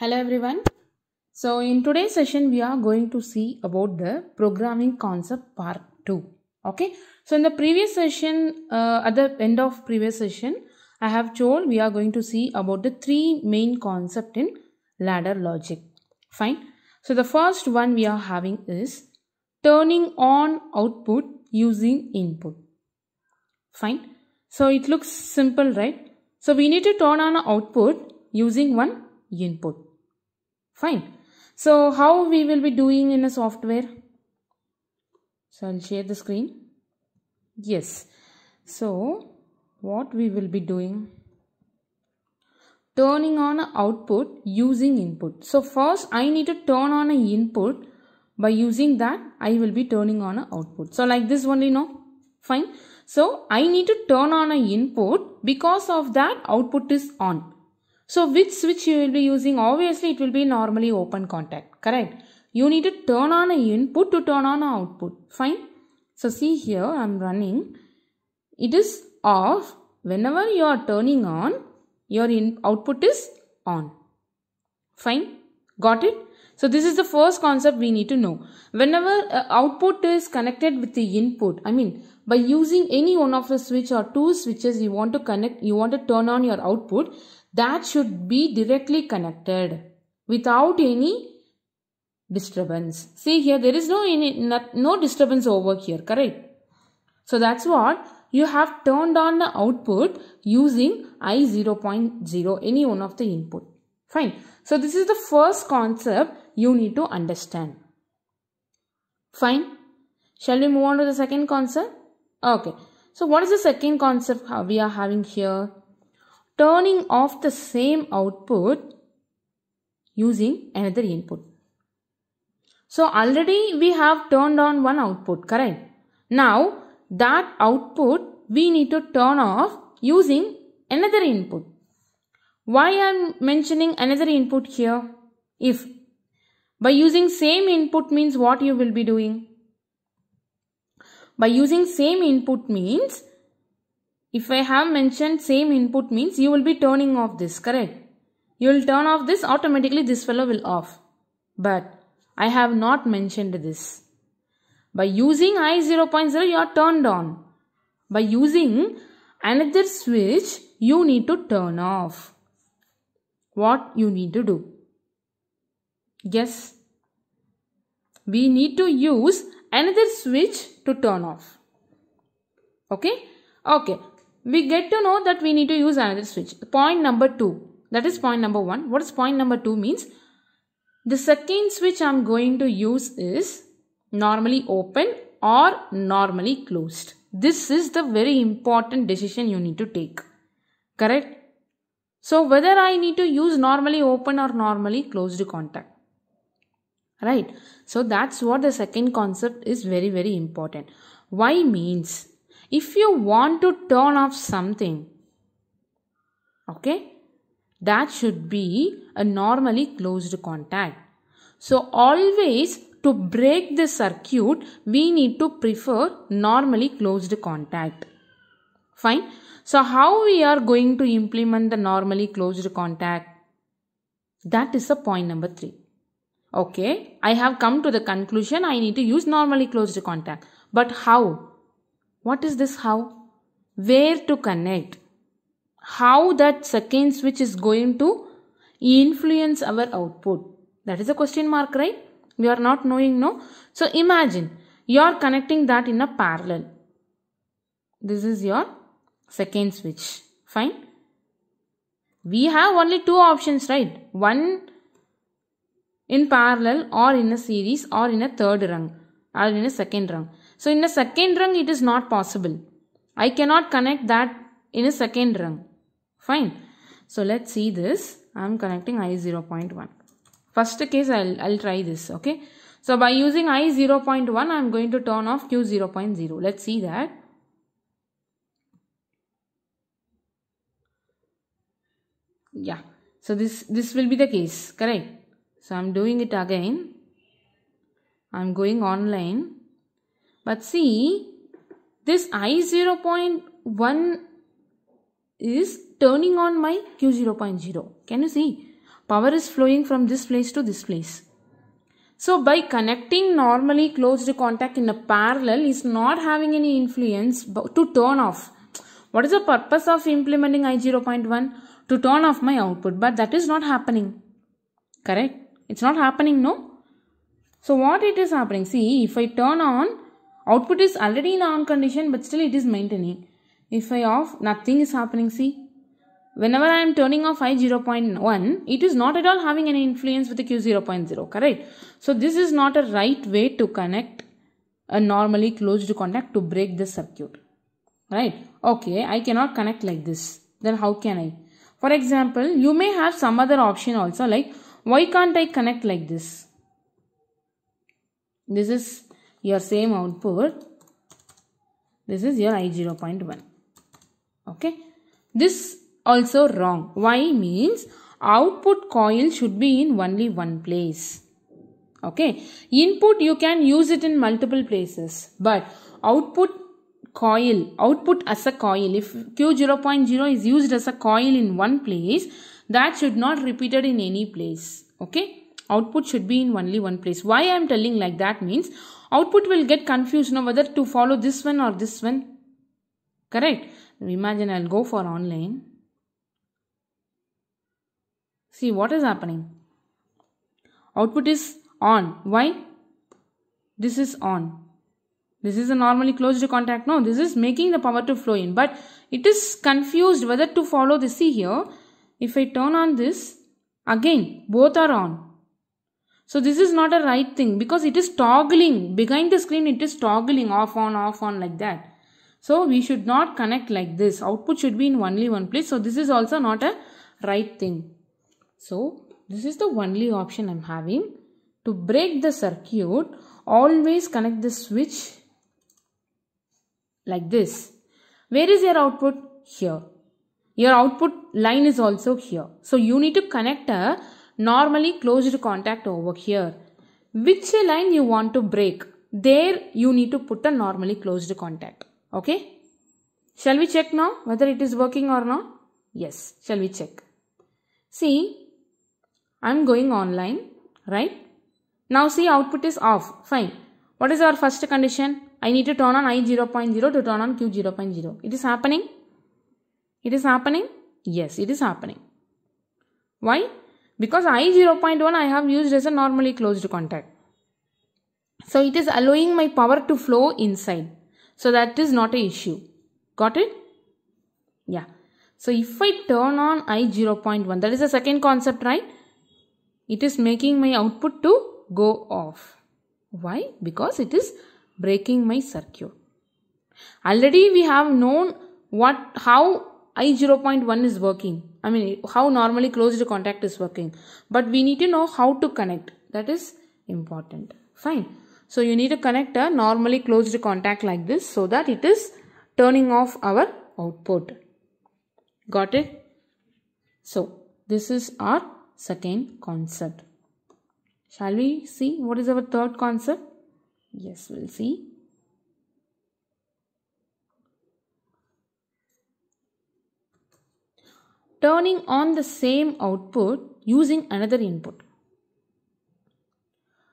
Hello everyone. So in today's session we are going to see about the programming concept part 2. Okay. So in the previous session uh, at the end of previous session I have told we are going to see about the three main concept in ladder logic. Fine. So the first one we are having is turning on output using input. Fine. So it looks simple right. So we need to turn on output using one input fine so how we will be doing in a software so i'll share the screen yes so what we will be doing turning on a output using input so first i need to turn on an input by using that i will be turning on an output so like this one, you know. fine so i need to turn on an input because of that output is on so which switch you will be using? Obviously, it will be normally open contact, correct? You need to turn on an input to turn on an output, fine? So see here, I am running. It is off. Whenever you are turning on, your in output is on. Fine? Got it? So this is the first concept we need to know. Whenever uh, output is connected with the input, I mean by using any one of the switch or two switches you want to connect you want to turn on your output that should be directly connected without any disturbance see here there is no any no disturbance over here correct so that's what you have turned on the output using i 0.0 any one of the input fine so this is the first concept you need to understand fine shall we move on to the second concept Okay. So what is the second concept we are having here? Turning off the same output using another input. So already we have turned on one output, correct? Now that output we need to turn off using another input. Why I am mentioning another input here? If by using same input means what you will be doing? by using same input means if I have mentioned same input means you will be turning off this correct you will turn off this automatically this fellow will off but I have not mentioned this by using I 0.0 you are turned on by using another switch you need to turn off what you need to do yes we need to use another switch to turn off okay okay we get to know that we need to use another switch point number 2 that is point number 1 what is point number 2 means the second switch i'm going to use is normally open or normally closed this is the very important decision you need to take correct so whether i need to use normally open or normally closed contact right so that's what the second concept is very very important why means if you want to turn off something okay that should be a normally closed contact so always to break the circuit we need to prefer normally closed contact fine so how we are going to implement the normally closed contact that is a point number 3 Okay, I have come to the conclusion I need to use normally closed contact. But how? What is this how? Where to connect? How that second switch is going to influence our output? That is a question mark, right? We are not knowing, no? So imagine you are connecting that in a parallel. This is your second switch. Fine. We have only two options, right? One in parallel or in a series or in a third rung or in a second rung. So in a second rung it is not possible. I cannot connect that in a second rung. Fine. So let's see this. I am connecting I 0.1. First case I'll, I'll try this. Okay. So by using I 0.1 I am going to turn off Q 0.0. Let's see that. Yeah. So this, this will be the case. Correct so i'm doing it again i'm going online but see this i 0.1 is turning on my q 0.0 can you see power is flowing from this place to this place so by connecting normally closed contact in a parallel is not having any influence to turn off what is the purpose of implementing i 0.1 to turn off my output but that is not happening correct it's not happening, no? So what it is happening? See, if I turn on, output is already in on condition but still it is maintaining. If I off, nothing is happening, see? Whenever I am turning off I 0.1, it is not at all having any influence with the Q0.0, correct? So this is not a right way to connect a normally closed contact to break the circuit, right? Okay, I cannot connect like this. Then how can I? For example, you may have some other option also like why can't I connect like this? This is your same output. This is your I0.1. Okay. This also wrong. Why means output coil should be in only one place. Okay. Input you can use it in multiple places. But output coil, output as a coil. If Q0.0 is used as a coil in one place, that should not repeated in any place okay output should be in only one place why i am telling like that means output will get confused now whether to follow this one or this one correct imagine i'll go for online see what is happening output is on why this is on this is a normally closed contact no this is making the power to flow in but it is confused whether to follow this see here if I turn on this, again both are on. So this is not a right thing because it is toggling. Behind the screen it is toggling off on off on like that. So we should not connect like this. Output should be in only one place. So this is also not a right thing. So this is the only option I'm having. To break the circuit, always connect the switch like this. Where is your output? Here your output line is also here. So you need to connect a normally closed contact over here. Which line you want to break? There you need to put a normally closed contact. Okay. Shall we check now whether it is working or not? Yes. Shall we check? See, I'm going online, right? Now see output is off. Fine. What is our first condition? I need to turn on I0.0 to turn on Q0.0. It is happening. It is happening? Yes, it is happening. Why? Because I0.1 I have used as a normally closed contact. So it is allowing my power to flow inside. So that is not a issue. Got it? Yeah. So if I turn on I0.1, that is the second concept, right? It is making my output to go off. Why? Because it is breaking my circuit. Already we have known what how I0.1 is working. I mean, how normally closed contact is working. But we need to know how to connect. That is important. Fine. So you need to connect a normally closed contact like this so that it is turning off our output. Got it? So this is our second concept. Shall we see what is our third concept? Yes, we'll see. turning on the same output using another input.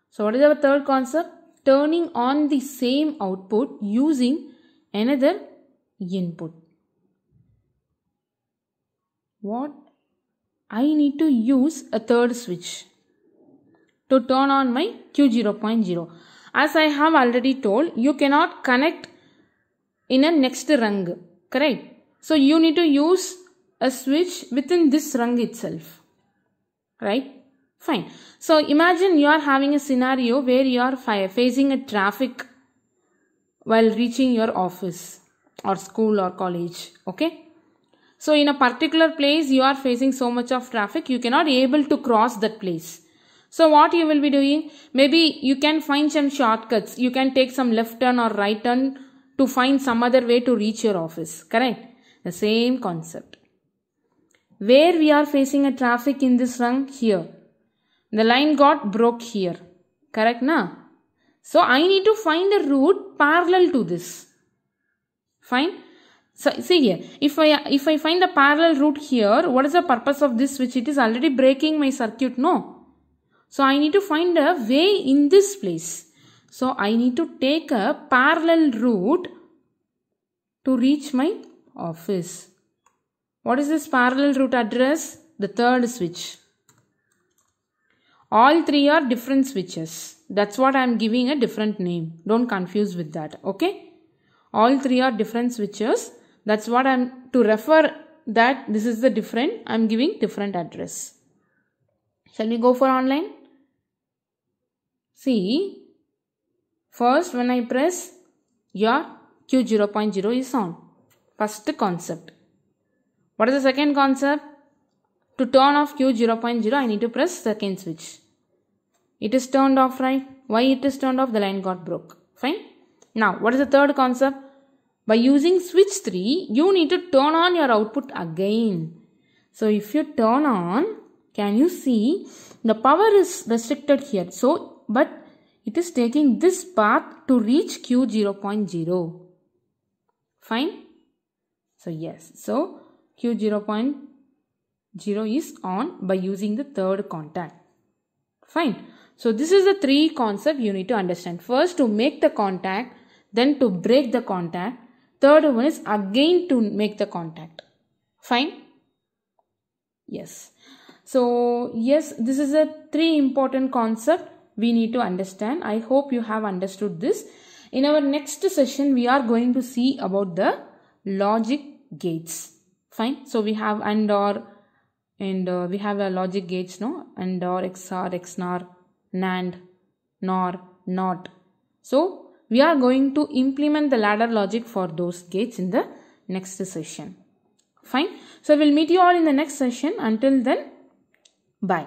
So, what is our third concept? Turning on the same output using another input. What? I need to use a third switch to turn on my Q0.0. As I have already told, you cannot connect in a next rung, correct? So, you need to use a switch within this rung itself. Right? Fine. So imagine you are having a scenario where you are facing a traffic while reaching your office or school or college. Okay? So in a particular place you are facing so much of traffic you cannot able to cross that place. So what you will be doing? Maybe you can find some shortcuts. You can take some left turn or right turn to find some other way to reach your office. Correct? The same concept where we are facing a traffic in this rung here. The line got broke here. Correct na? So I need to find a route parallel to this. Fine. So see here, if I if I find the parallel route here, what is the purpose of this switch? It is already breaking my circuit, no? So I need to find a way in this place. So I need to take a parallel route to reach my office. What is this parallel root address? The third switch. All three are different switches. That's what I am giving a different name. Don't confuse with that. Okay. All three are different switches. That's what I am to refer that this is the different. I am giving different address. Shall we go for online? See, first when I press your Q0.0 is on. First concept. What is the second concept? To turn off Q0.0, I need to press second switch. It is turned off, right? Why it is turned off? The line got broke. Fine. Now, what is the third concept? By using switch 3, you need to turn on your output again. So, if you turn on, can you see the power is restricted here. So, but it is taking this path to reach Q0.0. Fine. So, yes. So, Q0.0 is on by using the third contact. Fine. So this is the three concept you need to understand. First to make the contact, then to break the contact. Third one is again to make the contact. Fine. Yes. So yes, this is a three important concept we need to understand. I hope you have understood this. In our next session, we are going to see about the logic gates fine so we have and or and uh, we have a logic gates no and or xor xnor nand nor not so we are going to implement the ladder logic for those gates in the next session fine so we'll meet you all in the next session until then bye